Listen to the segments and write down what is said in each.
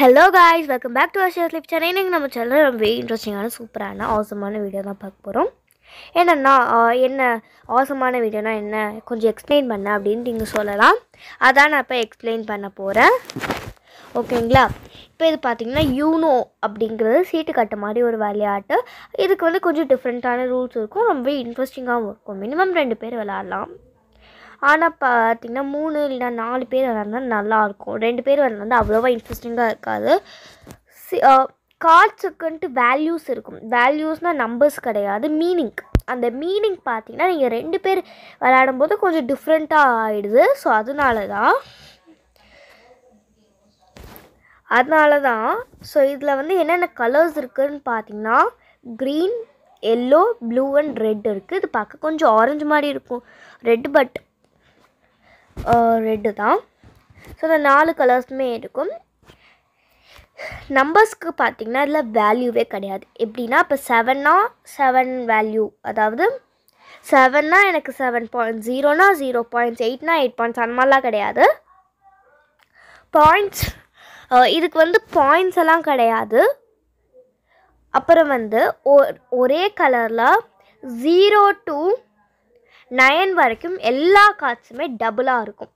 hello guys welcome back to அஷர் லிப் channel இன்றைக்கி நம்ம சேனல் ரொம்ப இன்ட்ரெஸ்டிங்கான சூப்பரான ஆசமான வீடியோ தான் பார்க்க போகிறோம் என்னென்னா என்ன ஆசமான வீடியோனா என்ன கொஞ்சம் எக்ஸ்பிளைன் பண்ண அப்படின்ட்டு நீங்கள் சொல்லலாம் அதான் நான் இப்போ எக்ஸ்பிளைன் பண்ண போகிறேன் ஓகேங்களா இப்போ இது பார்த்திங்கன்னா யூனோ அப்படிங்கிறது சீட்டு கட்ட மாதிரி ஒரு விளையாட்டு இதுக்கு வந்து கொஞ்சம் டிஃப்ரெண்ட்டான ரூல்ஸ் இருக்கும் ரொம்ப இன்ட்ரெஸ்டிங்காகவும் இருக்கும் மினிமம் ரெண்டு பேர் விளாட்லாம் ஆனால் பார்த்திங்கன்னா மூணு இல்லைனா நாலு பேர் விளாட்னா நல்லாயிருக்கும் ரெண்டு பேர் விளாட்னா அவ்வளோவா இன்ட்ரெஸ்டிங்காக இருக்காது சி கார்ட்ஸுக்குன்ட்டு வேல்யூஸ் இருக்கும் வேல்யூஸ்னால் நம்பர்ஸ் கிடையாது மீனிங் அந்த மீனிங் பார்த்திங்கன்னா நீங்கள் ரெண்டு பேர் விளையாடும் போது கொஞ்சம் டிஃப்ரெண்ட்டாக ஆகிடுது ஸோ அதனால தான் அதனால தான் ஸோ இதில் வந்து என்னென்ன கலர்ஸ் இருக்குதுன்னு பார்த்தீங்கன்னா green yellow blue and red இருக்குது இது பார்க்க கொஞ்சம் ஆரஞ்சு மாதிரி இருக்கும் ரெட் பட் ரெட்டு தான் ஸோ இந்த நாலு கலர்ஸுமே இருக்கும் நம்பர்ஸ்க்கு பார்த்தீங்கன்னா இதில் வேல்யூவே கிடையாது எப்படின்னா இப்போ செவன்னா செவன் வேல்யூ அதாவது செவன்னா எனக்கு செவன் பாயிண்ட் ஜீரோனா ஜீரோ பாயிண்ட்ஸ் எயிட்னா எயிட் பாயிண்ட்ஸ் அந்த மாதிரிலாம் கிடையாது பாயிண்ட்ஸ் இதுக்கு வந்து பாயிண்ட்ஸ் எல்லாம் கிடையாது அப்புறம் வந்து ஒரே கலரில் ஜீரோ டூ நயன் வரைக்கும் எல்லா கார்ட்ஸுமே டபுளாக இருக்கும்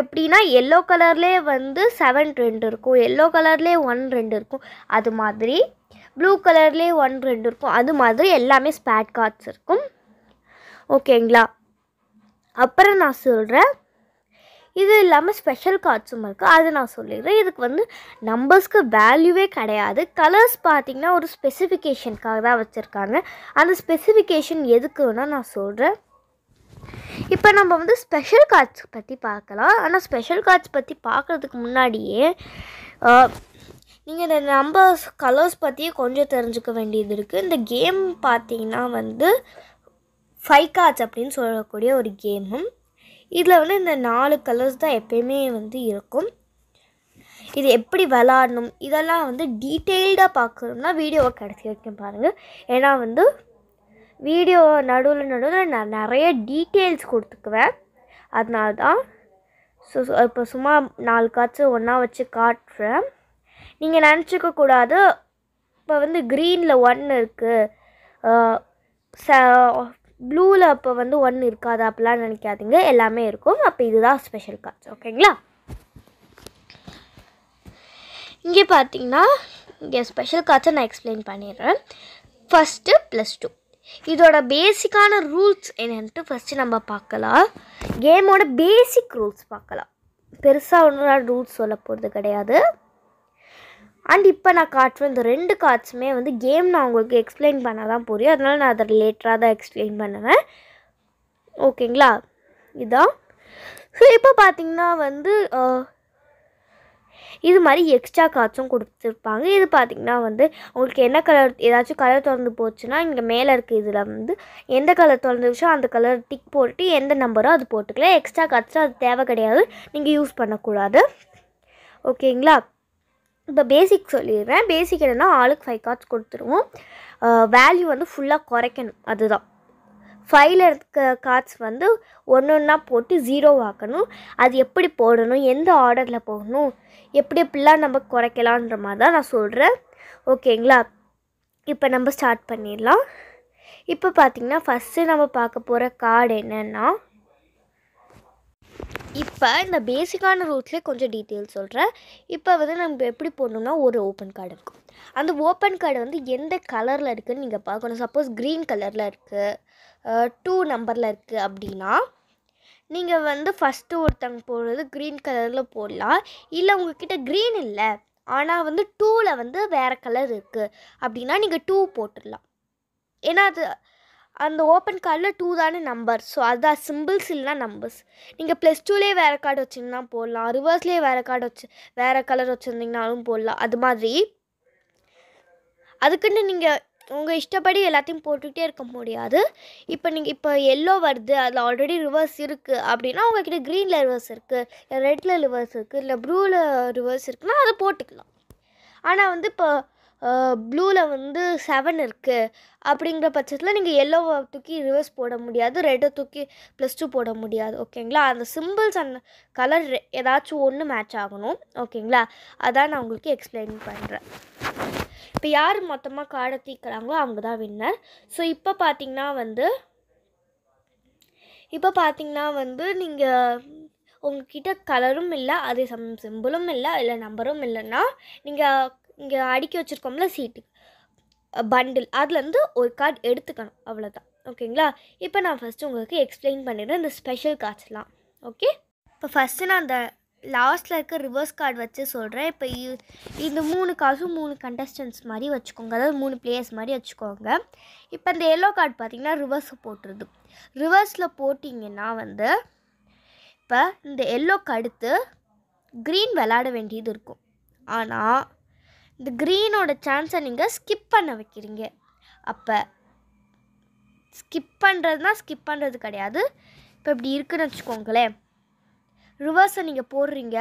எப்படின்னா எல்லோ கலர்லேயே வந்து செவன் ரெண்டு இருக்கும் எல்லோ கலர்லேயே ஒன் ரெண்டு இருக்கும் அது மாதிரி ப்ளூ கலர்லேயே ஒன் ரெண்டு இருக்கும் அது மாதிரி எல்லாமே ஸ்பேட் கார்ட்ஸ் இருக்கும் ஓகேங்களா அப்புறம் நான் சொல்கிறேன் இது இல்லாமல் ஸ்பெஷல் கார்ட்ஸும் இருக்குது அது நான் சொல்லிடுறேன் இதுக்கு வந்து நம்பர்ஸ்க்கு வேல்யூவே கிடையாது கலர்ஸ் பார்த்திங்கன்னா ஒரு ஸ்பெசிஃபிகேஷனுக்காக தான் வச்சுருக்காங்க அந்த ஸ்பெசிஃபிகேஷன் எதுக்குன்னா நான் சொல்கிறேன் இப்போ நம்ம வந்து ஸ்பெஷல் கார்ட்ஸ் பற்றி பார்க்கலாம் ஆனால் ஸ்பெஷல் கார்ட்ஸ் பற்றி பார்க்குறதுக்கு முன்னாடியே நீங்கள் இந்த நம்பர்ஸ் கலர்ஸ் பற்றியும் கொஞ்சம் தெரிஞ்சுக்க வேண்டியது இருக்குது இந்த கேம் பார்த்தீங்கன்னா வந்து ஃபைவ் கார்ட்ஸ் அப்படின்னு சொல்லக்கூடிய ஒரு கேமும் இதில் வந்து இந்த நாலு கலர்ஸ் தான் எப்பயுமே வந்து இருக்கும் இது எப்படி விளாடணும் இதெல்லாம் வந்து டீட்டெயில்டாக பார்க்கணும்னா வீடியோவை கடைசி வரைக்கும் பாருங்கள் ஏன்னா வந்து வீடியோ நடுவில் நடுவில் நான் நிறைய டீட்டெயில்ஸ் கொடுத்துக்குவேன் அதனால தான் ஸோ இப்போ சும்மா நாலு காட்சி ஒன்றா வச்சு காட்டுறேன் நீங்கள் நினச்சிக்க கூடாது இப்போ வந்து க்ரீனில் ஒன்று இருக்குது ச ப்ளூவில் அப்போ வந்து ஒன்று இருக்காது அப்படிலாம் நினைக்காதீங்க எல்லாமே இருக்கும் அப்போ இதுதான் ஸ்பெஷல் காட்சி ஓகேங்களா இங்கே பார்த்தீங்கன்னா இங்கே ஸ்பெஷல் காட்சை நான் எக்ஸ்பிளைன் பண்ணிடுறேன் ஃபஸ்ட்டு ப்ளஸ் டூ இதோட பேசிக்கான ரூல்ஸ் என்னன்ட்டு ஃபஸ்ட்டு நம்ம பார்க்கலாம் கேமோட பேசிக் ரூல்ஸ் பார்க்கலாம் பெருசாக ஒன்றும் ரூல்ஸ் சொல்ல போகிறது கிடையாது அண்ட் இப்போ நான் காட்டுவேன் இந்த ரெண்டு கார்ட்ஸுமே வந்து கேம் நான் உங்களுக்கு எக்ஸ்பிளைன் பண்ண தான் புரியும் அதனால் நான் அதை லேட்டராக தான் எக்ஸ்பிளைன் பண்ணுவேன் ஓகேங்களா இதான் ஸோ இப்போ பார்த்தீங்கன்னா வந்து இது மாதிரி எக்ஸ்ட்ரா கார்ட்ஸும் கொடுத்துருப்பாங்க இது பார்த்திங்கன்னா வந்து உங்களுக்கு என்ன கலர் ஏதாச்சும் கலர் திறந்து போச்சுன்னா இங்கே மேலே இருக்குது இதில் வந்து எந்த கலர் திறந்துச்சோ அந்த கலர் டிக் போட்டு எந்த நம்பரோ அது போட்டுக்கலாம் எக்ஸ்ட்ரா கார்ட்ஸும் அது தேவை கிடையாது நீங்கள் யூஸ் பண்ணக்கூடாது ஓகேங்களா இப்போ பேசிக் சொல்லிடுறேன் பேசிக் என்னென்னா ஆளுக்கு ஃபைவ் கார்ட்ஸ் கொடுத்துருவோம் வேல்யூ வந்து ஃபுல்லாக குறைக்கணும் அதுதான் ஃபைலில் இருக்க கார்ட்ஸ் வந்து ஒன்று ஒன்றா போட்டு ஜீரோ ஆக்கணும் அது எப்படி போடணும் எந்த ஆர்டரில் போகணும் எப்படி எப்படிலாம் நம்ம குறைக்கலான்ற மாதிரி தான் நான் சொல்கிறேன் ஓகேங்களா இப்போ நம்ம ஸ்டார்ட் பண்ணிடலாம் இப்போ பார்த்திங்கன்னா ஃபஸ்ட்டு நம்ம பார்க்க போகிற கார்டு என்னென்னா இப்போ இந்த பேசிக்கான ரூட்ஸ்லேயே கொஞ்சம் டீட்டெயில் சொல்கிறேன் இப்போ வந்து நம்ம எப்படி போடணும்னா ஒரு ஓப்பன் கார்டு இருக்கும் அந்த ஓப்பன் கார்டு வந்து எந்த கலரில் இருக்குதுன்னு நீங்கள் பார்க்கணும் சப்போஸ் க்ரீன் கலரில் இருக்குது டூ நம்பரில் இருக்குது அப்படின்னா நீங்கள் வந்து ஃபஸ்ட்டு ஒருத்தங்க போடுறது க்ரீன் கலரில் போடலாம் இல்லை உங்ககிட்ட க்ரீன் இல்லை ஆனால் வந்து டூவில் வந்து வேறு கலர் இருக்குது அப்படின்னா நீங்கள் டூ போட்டுடலாம் ஏன்னா அது அந்த ஓப்பன் கார்டில் டூ தானே நம்பர் ஸோ அதுதான் சிம்பிள்ஸ் இல்லைனா நம்பர்ஸ் நீங்கள் ப்ளஸ் டூலேயே வேறு கார்டு வச்சிங்கன்னா போடலாம் ரிவர்ஸ்லேயே வேறு கார்டு வச்சு வேறு கலர் வச்சுருந்தீங்கனாலும் போடலாம் அது மாதிரி அதுக்குன்னு நீங்கள் உங்கள் இஷ்டப்படி எல்லாத்தையும் போட்டுக்கிட்டே இருக்க முடியாது இப்போ நீங்கள் இப்போ எல்லோ வருது அதில் ஆல்ரெடி ரிவர்ஸ் இருக்குது அப்படின்னா உங்ககிட்ட க்ரீனில் ரிவர்ஸ் இருக்குது ரெட்டில் ரிவர்ஸ் இருக்குது இல்லை ப்ளூவில் ரிவர்ஸ் இருக்குன்னா அதை போட்டுக்கலாம் ஆனால் வந்து இப்போ ப்ளூவில் வந்து செவன் இருக்குது அப்படிங்கிற பட்சத்தில் நீங்கள் எல்லோவை தூக்கி ரிவர்ஸ் போட முடியாது ரெட்டை தூக்கி ப்ளஸ் டூ போட முடியாது ஓகேங்களா அந்த சிம்பிள்ஸ் அந்த கலர் ஏதாச்சும் ஒன்று மேட்ச் ஆகணும் ஓகேங்களா அதான் நான் உங்களுக்கு எக்ஸ்பிளைன் பண்ணுறேன் இப்போ யார் மொத்தமாக காடை தீக்கிறாங்களோ அவங்க தான் வின்னர் ஸோ இப்போ பார்த்திங்கன்னா வந்து இப்போ பார்த்திங்கன்னா வந்து நீங்கள் உங்ககிட்ட கலரும் இல்லை அதே சம் சிம்பிளும் இல்லை இல்லை நம்பரும் இல்லைன்னா நீங்கள் இங்கே அடுக்கி வச்சுருக்கோம்ல சீட்டு பண்டில் அதுலேருந்து ஒரு கார்டு எடுத்துக்கணும் அவ்வளோதான் ஓகேங்களா இப்போ நான் ஃபஸ்ட்டு உங்களுக்கு எக்ஸ்பிளைன் பண்ணிடுறேன் இந்த ஸ்பெஷல் கார்ட்ஸ்லாம் ஓகே இப்போ ஃபஸ்ட்டு நான் அந்த லாஸ்ட்டில் இருக்க ரிவர்ஸ் கார்டு வச்சு சொல்கிறேன் இப்போ இந்த மூணு காசும் மூணு கண்டஸ்டன்ஸ் மாதிரி வச்சுக்கோங்க அதாவது மூணு பிளேயர்ஸ் மாதிரி வச்சுக்கோங்க இப்போ இந்த எல்லோ கார்டு பார்த்திங்கன்னா ரிவர்ஸை போட்டுருது ரிவர்ஸில் போட்டிங்கன்னா வந்து இப்போ இந்த எல்லோ கடுத்து க்ரீன் விளாட வேண்டியது இருக்கும் ஆனால் இந்த க்ரீனோட சான்ஸை நீங்கள் ஸ்கிப் பண்ண வைக்கிறீங்க அப்போ ஸ்கிப் பண்ணுறதுனா ஸ்கிப் பண்ணுறது கிடையாது இப்போ இப்படி இருக்குன்னு வச்சுக்கோங்களேன் ரிவர்ஸை நீங்கள் போடுறீங்க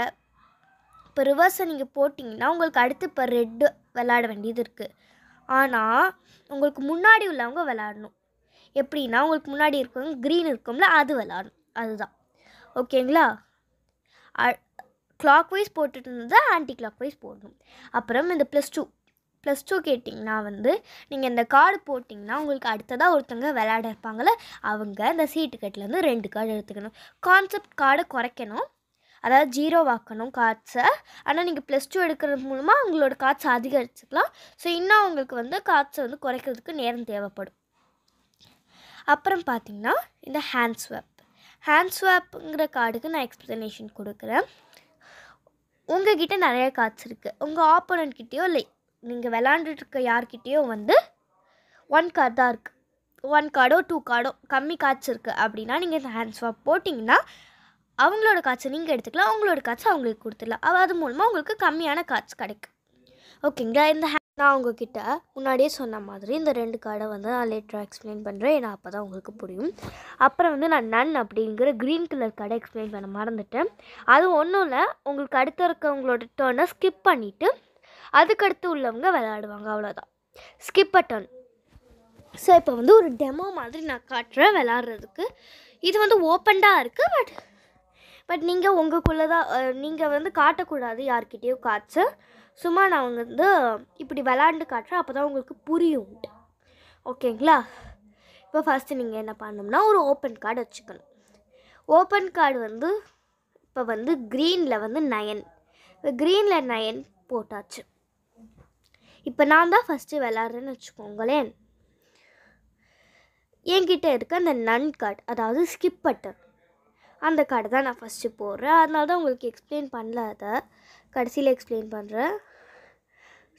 இப்போ ரிவர்ஸை நீங்கள் போட்டிங்கன்னா உங்களுக்கு அடுத்து இப்போ ரெட்டு விளாட வேண்டியது இருக்குது ஆனால் உங்களுக்கு முன்னாடி உள்ளவங்க விளாடணும் எப்படின்னா உங்களுக்கு முன்னாடி இருக்கவங்க க்ரீன் இருக்கும்ல அது விளாடணும் அதுதான் ஓகேங்களா கிளாக் வைஸ் போட்டுட்டு இருந்தால் ஆன்டி கிளாக் வைஸ் போடணும் அப்புறம் இந்த ப்ளஸ் டூ ப்ளஸ் டூ கேட்டிங்கன்னா வந்து நீங்கள் இந்த கார்டு போட்டிங்கன்னா உங்களுக்கு அடுத்ததாக ஒருத்தவங்க விளையாட இருப்பாங்கள அவங்க இந்த சீட்டு கட்டிலேருந்து ரெண்டு கார்டு எடுத்துக்கணும் கான்செப்ட் கார்டை குறைக்கணும் அதாவது ஜீரோ வாக்கணும் கார்ட்ஸை ஆனால் நீங்கள் ப்ளஸ் டூ எடுக்கிறது மூலமாக உங்களோட கார்ட்ஸ் அதிகரிச்சுக்கலாம் ஸோ இன்னும் அவங்களுக்கு வந்து கார்ட்ஸை வந்து குறைக்கிறதுக்கு நேரம் தேவைப்படும் அப்புறம் பார்த்திங்கன்னா இந்த ஹேண்ட் ஸ்வாப் ஹேண்ட் ஸ்வாப்புங்கிற கார்டுக்கு நான் எக்ஸ்ப்ளனேஷன் கொடுக்குறேன் கிட்டே நிறைய கார்ட்ஸ் இருக்குது உங்கள் ஆப்போனன்ட் கிட்டேயோ இல்லை நீங்கள் விளாண்டுட்டு யார்கிட்டேயும் வந்து ஒன் கார்டு தான் இருக்குது ஒன் கார்டோ டூ கார்டோ கம்மி காட்சி இருக்குது அப்படின்னா நீங்கள் இந்த ஹேண்ட் ஸ்வாப் போட்டிங்கன்னா அவங்களோட காட்சை நீங்கள் எடுத்துக்கலாம் அவங்களோட காட்சை அவங்களுக்கு கொடுத்துடலாம் அவள் அது மூலமாக உங்களுக்கு கம்மியான காட்சி கிடைக்கும் ஓகேங்களா இந்த ஹே நான் உங்ககிட்ட முன்னாடியே சொன்ன மாதிரி இந்த ரெண்டு கார்டை வந்து நான் லேட்டராக எக்ஸ்பிளைன் பண்ணுறேன் ஏன்னா அப்போ தான் உங்களுக்கு புரியும் அப்புறம் வந்து நான் நன் அப்படிங்கிற க்ரீன் கலர் கார்டை எக்ஸ்பிளைன் பண்ண மறந்துட்டேன் அது ஒன்றும் இல்லை உங்களுக்கு அடுத்த இருக்கவங்களோட டேர்னை ஸ்கிப் பண்ணிவிட்டு அதுக்கடுத்து உள்ளவங்க விளையாடுவாங்க அவ்வளோதான் ஸ்கிப் பட்டன் ஸோ இப்போ வந்து ஒரு டெமோ மாதிரி நான் காட்டுறேன் விளாட்றதுக்கு இது வந்து ஓப்பண்டாக இருக்குது பட் பட் நீங்கள் உங்களுக்குள்ளே தான் நீங்கள் வந்து காட்டக்கூடாது யார்கிட்டேயும் காட்சி சும்மா நான் வந்து இப்படி விளாண்டு காட்டுறேன் அப்போ தான் உங்களுக்கு புரியும் ஓகேங்களா இப்போ ஃபஸ்ட்டு நீங்கள் என்ன பண்ணணும்னா ஒரு ஓப்பன் கார்டு வச்சுக்கணும் ஓப்பன் கார்டு வந்து இப்போ வந்து க்ரீனில் வந்து நயன் இப்போ க்ரீனில் நயன் போட்டாச்சு இப்போ நான் தான் ஃபஸ்ட்டு விளாட்றேன்னு வச்சுக்கோங்களேன் என்கிட்ட இருக்க அந்த நன் கார்டு அதாவது ஸ்கிப் பட்டன் அந்த கார்டு தான் நான் ஃபஸ்ட்டு போடுறேன் அதனால தான் உங்களுக்கு எக்ஸ்பிளைன் பண்ணல அதை கடைசியில் எக்ஸ்பிளைன் பண்ணுறேன்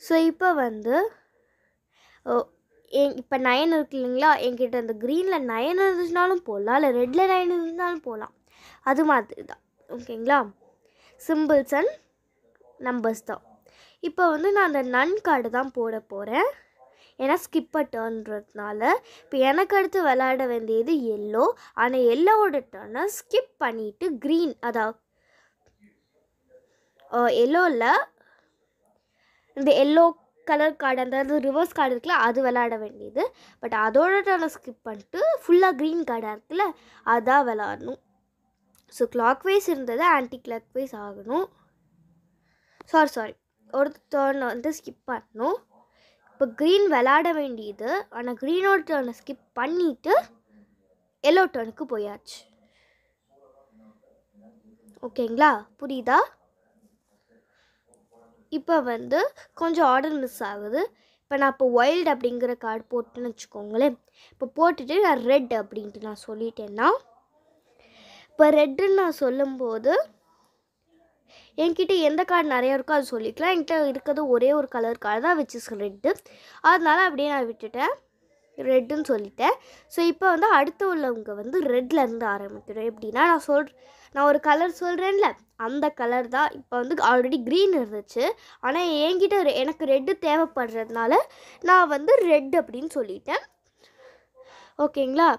ஸோ இப்போ வந்து இப்போ நயன் இருக்கு இல்லைங்களா என்கிட்ட அந்த க்ரீனில் நயன் இருந்துச்சுனாலும் போடலாம் இல்லை ரெட்டில் நயன் இருந்துச்சுனாலும் போகலாம் அது மாதிரி தான் ஓகேங்களா சிம்பிள்ஸ் அண்ட் நம்பர்ஸ் தான் இப்போ வந்து நான் அந்த நன் கார்டு தான் போட போகிறேன் ஏன்னா ஸ்கிப்பர் டர்ன்றதுனால இப்போ எனக்கு அடுத்து விளையாட வேண்டியது எல்லோ ஆனால் எல்லோட டர்னை ஸ்கிப் பண்ணிவிட்டு க்ரீன் அதாவது எல்லோவில் இந்த எல்லோ கலர் கார்டு அந்த ரிவர்ஸ் கார்டு இருக்குல்ல அது விளாட வேண்டியது பட் அதோட டர்னை ஸ்கிப் பண்ணிட்டு ஃபுல்லாக க்ரீன் கார்டாக இருக்குல்ல அதான் விளாடணும் ஸோ கிளாக் வைஸ் இருந்தது ஆன்டி கிளாக் வைஸ் ஆகணும் சாரி சாரி ஒரு டேர்னை வந்து ஸ்கிப் பண்ணணும் இப்போ க்ரீன் விளாட வேண்டியது ஆனால் க்ரீனோட டேர்னை ஸ்கிப் பண்ணிவிட்டு எல்லோ டேர்னுக்கு போயாச்சு ஓகேங்களா புரியுதா இப்போ வந்து கொஞ்சம் ஆர்டர் மிஸ் ஆகுது இப்போ நான் இப்போ ஒயில்டு அப்படிங்கிற கார்டு போட்டுன்னு வச்சுக்கோங்களேன் இப்போ போட்டுட்டு நான் ரெட் அப்படின்ட்டு நான் சொல்லிட்டேன்னா இப்போ ரெட்டுன்னு நான் சொல்லும்போது என்கிட்ட எந்த கார்டு நிறையா இருக்கோ அது சொல்லிக்கலாம் என்கிட்ட இருக்கிறது ஒரே ஒரு கலர் கார்டு தான் வச்சு ரெட்டு அதனால் அப்படியே நான் விட்டுட்டேன் ரெட்டுன்னு சொல்லிட்டேன் ஸோ இப்போ வந்து அடுத்து உள்ளவங்க வந்து ரெட்லேருந்து ஆரம்பிக்கிறோம் எப்படின்னா நான் சொல் நான் ஒரு கலர் சொல்கிறேன்ல அந்த கலர் தான் இப்போ வந்து ஆல்ரெடி க்ரீன் இருந்துச்சு ஆனால் என்கிட்ட எனக்கு ரெட்டு தேவைப்படுறதுனால நான் வந்து ரெட் அப்படின்னு சொல்லிட்டேன் ஓகேங்களா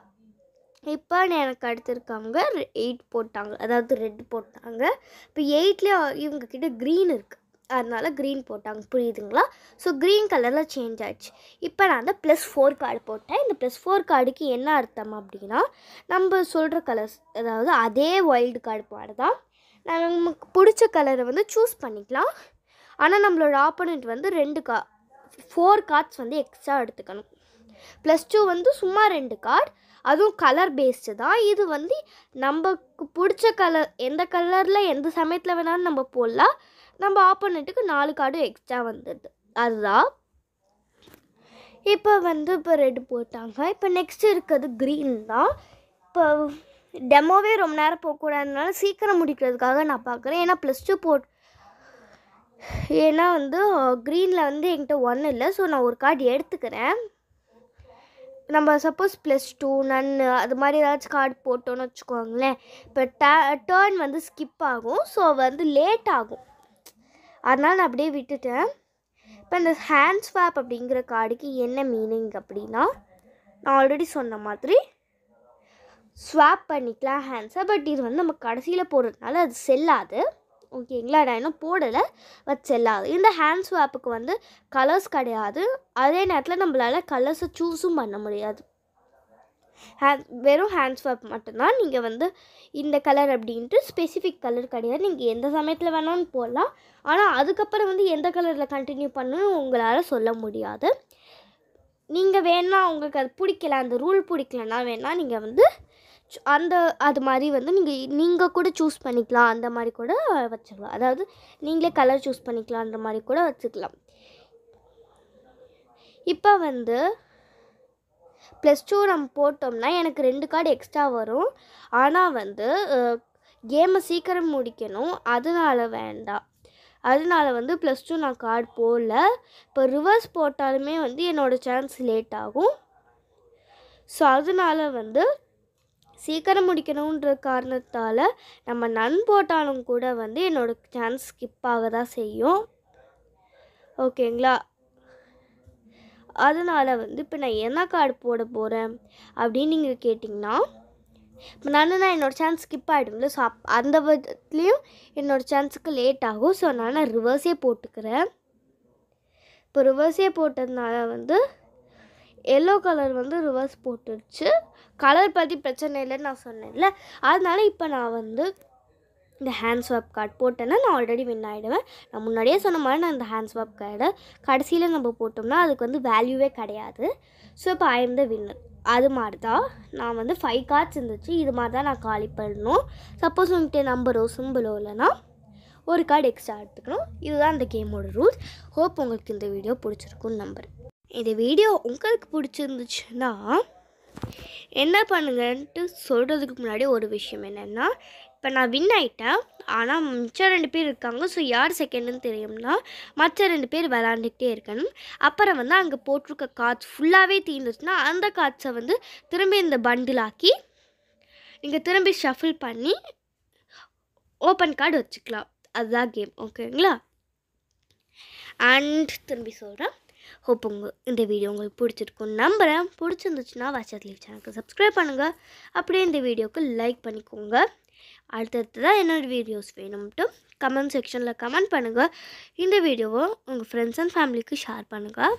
இப்போ எனக்கு அடுத்திருக்கவங்க எயிட் போட்டாங்க அதாவது ரெட் போட்டாங்க இப்போ எயிட்லேயே இவங்கக்கிட்ட க்ரீன் இருக்குது அதனால் க்ரீன் போட்டாங்க புரியுதுங்களா ஸோ க்ரீன் கலரில் சேஞ்ச் ஆகிடுச்சு இப்போ நான் அந்த ப்ளஸ் ஃபோர் கார்டு போட்டேன் இந்த ப்ளஸ் ஃபோர் கார்டுக்கு என்ன அர்த்தம் அப்படின்னா நம்ம சொல்கிற கலர்ஸ் அதாவது அதே வைல்டு கார்டு மாதிரி தான் நமக்கு பிடிச்ச கலரை வந்து சூஸ் பண்ணிக்கலாம் ஆனால் நம்மளோட ஆப்போனண்ட் வந்து ரெண்டு கா ஃபோர் கார்ட்ஸ் வந்து எக்ஸ்ட்ரா எடுத்துக்கணும் ப்ளஸ் டூ வந்து சும்மா ரெண்டு கார்டு அதுவும் கலர் பேஸ்டு தான் இது வந்து நமக்கு பிடிச்ச கலர் எந்த கலரில் எந்த சமயத்தில் வேணாலும் நம்ம போடலாம் நம்ம ஆப்போனண்ட்டுக்கு நாலு கார்டு எக்ஸ்ட்ரா வந்துடுது அதுதான் இப்போ வந்து இப்போ ரெட் போட்டாங்க இப்போ நெக்ஸ்ட் இருக்கிறது க்ரீன் தான் இப்போ டெமோவே ரொம்ப நேரம் போகக்கூடாதுனால சீக்கிரம் முடிக்கிறதுக்காக நான் பார்க்குறேன் ஏன்னா ப்ளஸ் டூ போட் ஏன்னா வந்து க்ரீனில் வந்து என்கிட்ட ஒன்று இல்லை ஸோ நான் ஒரு கார்டு எடுத்துக்கிறேன் நம்ம சப்போஸ் ப்ளஸ் டூ நன் அது மாதிரி ஏதாச்சும் கார்டு போட்டோன்னு வச்சுக்கோங்களேன் இப்போ ட டேர்ன் வந்து ஸ்கிப் ஆகும் ஸோ வந்து லேட் ஆகும் அதனால் நான் அப்படியே விட்டுட்டேன் இப்போ இந்த ஹேண்ட் ஸ்வாப் அப்படிங்கிற கார்டுக்கு என்ன மீனிங் அப்படின்னா நான் ஆல்ரெடி சொன்ன மாதிரி ஸ்வாப் பண்ணிக்கலாம் ஹேண்ட்ஸை பட் இது வந்து நம்ம கடைசியில் போடுறதுனால அது செல்லாது ஓகேங்களா நான் இன்னும் போடலை வச்சிடலாம் இந்த ஹேண்ட் ஸ்வாப்புக்கு வந்து கலர்ஸ் கிடையாது அதே நேரத்தில் நம்மளால் கலர்ஸை சூஸும் பண்ண முடியாது ஹேண்ட் வெறும் ஹேண்ட் ஸ்வாப் மட்டும்தான் நீங்கள் வந்து இந்த கலர் அப்படின்ட்டு ஸ்பெசிஃபிக் கலர் கிடையாது நீங்கள் எந்த சமயத்தில் வேணாலும் போடலாம் ஆனால் அதுக்கப்புறம் வந்து எந்த கலரில் கண்டினியூ பண்ணணும் உங்களால் சொல்ல முடியாது நீங்கள் வேணால் உங்களுக்கு அது பிடிக்கல அந்த ரூல் பிடிக்கலன்னா வேணால் நீங்கள் வந்து அந்த அது மாதிரி வந்து நீங்கள் நீங்கள் கூட சூஸ் பண்ணிக்கலாம் அந்த மாதிரி கூட வச்சுக்கலாம் அதாவது நீங்களே கலர் சூஸ் பண்ணிக்கலான்ற மாதிரி கூட வச்சுக்கலாம் இப்போ வந்து ப்ளஸ் டூ நம்ம போட்டோம்னா எனக்கு ரெண்டு கார்டு எக்ஸ்ட்ரா வரும் ஆனால் வந்து கேமை சீக்கிரம் முடிக்கணும் அதனால் வேண்டாம் அதனால வந்து ப்ளஸ் டூ நான் கார்டு போடல இப்போ ரிவர்ஸ் போட்டாலுமே வந்து என்னோடய சான்ஸ் லேட் ஆகும் ஸோ அதனால் வந்து சீக்கிரம் முடிக்கணுன்ற காரணத்தால் நம்ம நன் போட்டாலும் கூட வந்து என்னோடய சான்ஸ் ஸ்கிப் ஆக தான் செய்யும் ஓகேங்களா அதனால் வந்து இப்போ நான் என்ன கார்டு போட போகிறேன் அப்படின்னு நீங்கள் கேட்டிங்கன்னா இப்போ நான் நான் என்னோடய சான்ஸ் ஸ்கிப் ஆகிடும்ல ஸோ அப் அந்த விதத்துலேயும் என்னோடய சான்ஸுக்கு லேட் ஆகும் ஸோ நான் ரிவர்ஸே போட்டுக்கிறேன் இப்போ ரிவர்ஸே போட்டதுனால வந்து எல்லோ கலர் வந்து ரிவர்ஸ் போட்டுருச்சு கலர் பற்றி பிரச்சனை இல்லைன்னு நான் சொன்னேன்ல அதனால இப்போ நான் வந்து இந்த ஹேண்ட் ஸ்வாப் கார்டு போட்டேன்னா நான் ஆல்ரெடி வின் ஆகிடுவேன் நான் முன்னாடியே சொன்ன மாதிரி நான் இந்த ஹேண்ட் ஸ்வாப் கார்டை கடைசியில் நம்ம போட்டோம்னா அதுக்கு வந்து வேல்யூவே கிடையாது ஸோ இப்போ ஐ எம் த வின்னர் அது மாதிரி தான் நான் வந்து ஃபைவ் கார்ட்ஸ் இருந்துச்சு இது மாதிரி தான் நான் காலி பண்ணணும் சப்போஸ் உங்கள்கிட்ட நம்பரோ சிம்பிளோ இல்லைனா ஒரு கார்டு எக்ஸ்ட்ரா எடுத்துக்கணும் இதுதான் இந்த கேமோட ரூல்ஸ் ஹோப் உங்களுக்கு இந்த வீடியோ பிடிச்சிருக்கும் நம்பர் இந்த வீடியோ உங்களுக்கு பிடிச்சிருந்துச்சுன்னா என்ன பண்ணுங்கன்ட்டு சொல்கிறதுக்கு முன்னாடி ஒரு விஷயம் என்னென்னா இப்போ நான் வின் ஆகிட்டேன் ஆனால் மிச்சம் ரெண்டு பேர் இருக்காங்க ஸோ யார் செகண்டுன்னு தெரியும்னா மற்ற ரெண்டு பேர் விளாண்டுக்கிட்டே இருக்கணும் அப்புறம் வந்து அங்கே போட்டிருக்க கார்ட்ஸ் ஃபுல்லாகவே தீர்ந்துச்சுன்னா அந்த கார்ட்ஸை வந்து திரும்பி இந்த பண்டிலாக்கி நீங்கள் திரும்பி ஷஃபில் பண்ணி ஓப்பன் கார்டு வச்சுக்கலாம் அதுதான் கேம் ஓகேங்களா அண்ட் திரும்பி சொல்கிறேன் ஹோப் உங்கள் இந்த வீடியோ உங்களுக்கு பிடிச்சிருக்கும் நம்புகிறேன் பிடிச்சிருந்துச்சுன்னா வாட்ச் லீவ் சேனலுக்கு சப்ஸ்கிரைப் பண்ணுங்கள் அப்படியே இந்த வீடியோவுக்கு லைக் பண்ணிக்கோங்க அடுத்தடுத்து தான் என்னோடய வீடியோஸ் வேணும்ட்டு கமெண்ட் செக்ஷனில் கமெண்ட் பண்ணுங்கள் இந்த வீடியோவை உங்கள் ஃப்ரெண்ட்ஸ் அண்ட் ஃபேமிலிக்கு ஷேர் பண்ணுங்கள்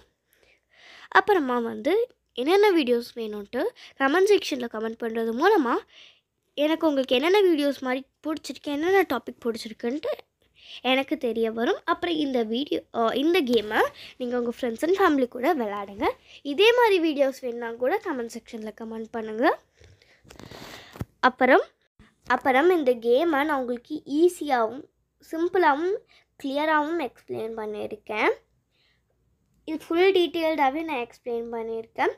அப்புறமா வந்து என்னென்ன வீடியோஸ் வேணும்ன்ட்டு கமெண்ட் செக்ஷனில் கமெண்ட் பண்ணுறது மூலமாக எனக்கு உங்களுக்கு என்னென்ன வீடியோஸ் மாதிரி பிடிச்சிருக்கு என்னென்ன டாபிக் பிடிச்சிருக்குன்ட்டு எனக்கு தெரிய வரும் அப்புறம் இந்த வீடியோ இந்த கேமை நீங்கள் உங்கள் ஃப்ரெண்ட்ஸ் அண்ட் ஃபேமிலி கூட விளாடுங்க இதே மாதிரி வீடியோஸ் வேணுன்னா கூட கமெண்ட் செக்ஷனில் கமெண்ட் பண்ணுங்கள் அப்புறம் அப்புறம் இந்த கேமை நான் உங்களுக்கு ஈஸியாகவும் சிம்பிளாகவும் கிளியராகவும் எக்ஸ்பிளைன் பண்ணியிருக்கேன் இது ஃபுல் டீட்டெயில்டாகவே நான் எக்ஸ்பிளைன் பண்ணியிருக்கேன்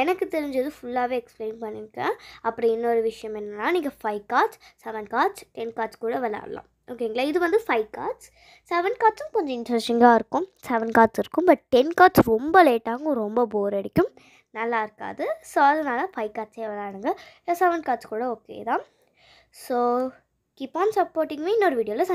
எனக்கு தெரிஞ்சது ஃபுல்லாகவே எக்ஸ்பிளைன் பண்ணியிருக்கேன் அப்புறம் இன்னொரு விஷயம் என்னென்னா நீங்கள் five cards seven cards ten cards கூட விளாட்லாம் ஓகேங்களா இது வந்து ஃபைவ் கார்ட்ஸ் செவன் கார்ட்ஸும் கொஞ்சம் இன்ட்ரெஸ்டிங்காக இருக்கும் செவன் கார்ட்ஸ் இருக்கும் பட் டென் கார்ட்ஸ் ரொம்ப லேட்டாகவும் ரொம்ப போர் அடிக்கும் நல்லா இருக்காது ஸோ அதனால் ஃபைவ் கார்ட்ஸே விளாடுங்க செவன் கார்ட்ஸ் கூட ஓகே தான் ஸோ கீப் ஆன் சப்போர்ட்டிங்மே இன்னொரு வீடியோவில் சந்தி